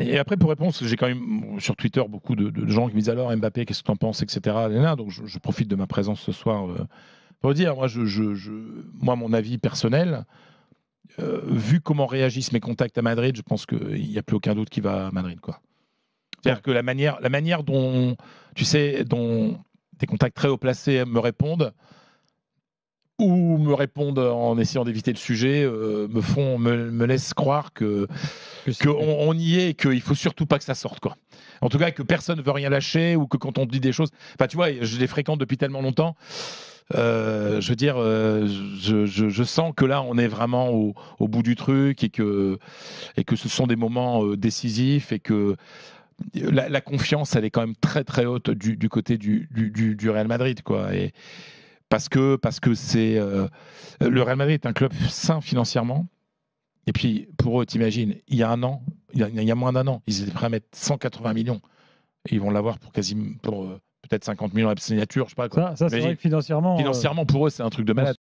Et après, pour réponse, j'ai quand même sur Twitter beaucoup de, gens qui me disent alors Mbappé, qu'est-ce que tu en penses, etc. Donc je, profite de ma présence ce soir euh, pour dire, moi, mon avis personnel, euh, vu comment réagissent mes contacts à Madrid, je pense qu'il n'y a plus aucun doute qu'il va à Madrid, C'est-à-dire que la manière, la manière dont, tu sais, dont des contacts très haut placés me répondent, ou me répondent en essayant d'éviter le sujet, euh, me font, me, me, laissent croire que, qu'on y est et qu'il faut surtout pas que ça sorte quoi. En tout cas, que personne ne veut rien lâcher ou que quand on dit des choses, enfin tu vois, je les fréquente depuis tellement longtemps. Euh, je veux dire, euh, je, sens que là, on est vraiment au, bout du truc et que, et que ce sont des moments décisifs et que la, confiance, elle est quand même très très haute du, du côté du, du, du Real Madrid. Quoi. Et, parce que parce que c'est euh, le Real Madrid est un club sain financièrement. Et puis pour eux, t'imagines, il y a un an, il y a, moins d'un an, ils étaient prêts à mettre 180 millions. Et ils vont l'avoir pour quasiment pour euh, peut-être 50 millions à signature, je sais pas quoi. Ça, c'est vrai que financièrement. Financièrement, pour eux, c'est un truc de malade.